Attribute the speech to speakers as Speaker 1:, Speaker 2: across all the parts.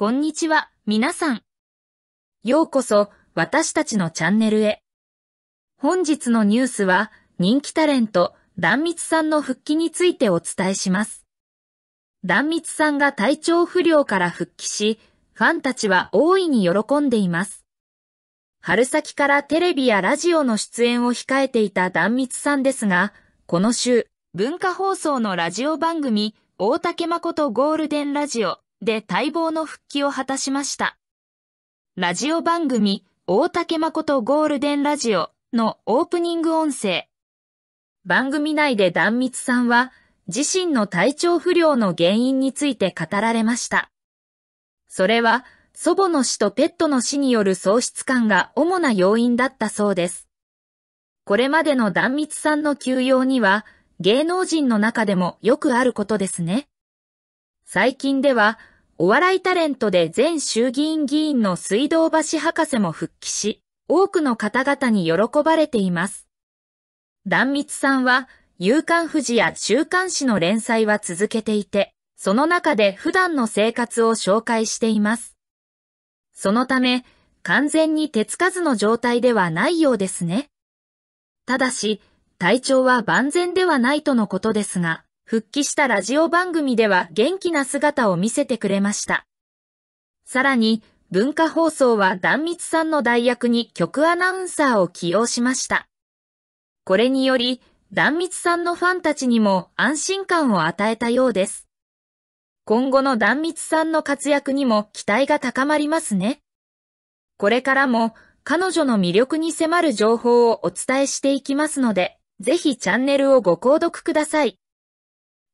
Speaker 1: こんにちは、皆さん。ようこそ、私たちのチャンネルへ。本日のニュースは、人気タレント、壇蜜さんの復帰についてお伝えします。壇蜜さんが体調不良から復帰し、ファンたちは大いに喜んでいます。春先からテレビやラジオの出演を控えていた壇蜜さんですが、この週、文化放送のラジオ番組、大竹誠ゴールデンラジオで待望の復帰を果たしました。ラジオ番組、大竹誠ゴールデンラジオのオープニング音声。番組内で壇蜜さんは、自身の体調不良の原因について語られました。それは、祖母の死とペットの死による喪失感が主な要因だったそうです。これまでの壇蜜さんの休養には、芸能人の中でもよくあることですね。最近では、お笑いタレントで前衆議院議員の水道橋博士も復帰し、多くの方々に喜ばれています。壇蜜さんは、夕刊富士や週刊誌の連載は続けていて、その中で普段の生活を紹介しています。そのため、完全に手つかずの状態ではないようですね。ただし、体調は万全ではないとのことですが、復帰したラジオ番組では元気な姿を見せてくれました。さらに、文化放送は壇蜜さんの代役に曲アナウンサーを起用しました。これにより、壇蜜さんのファンたちにも安心感を与えたようです。今後の壇蜜さんの活躍にも期待が高まりますね。これからも彼女の魅力に迫る情報をお伝えしていきますので、ぜひチャンネルをご購読ください。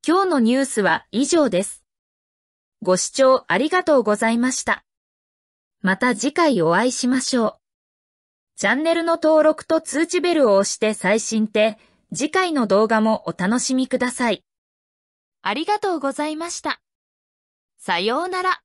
Speaker 1: 今日のニュースは以上です。ご視聴ありがとうございました。また次回お会いしましょう。チャンネルの登録と通知ベルを押して最新で、次回の動画もお楽しみください。ありがとうございました。さようなら。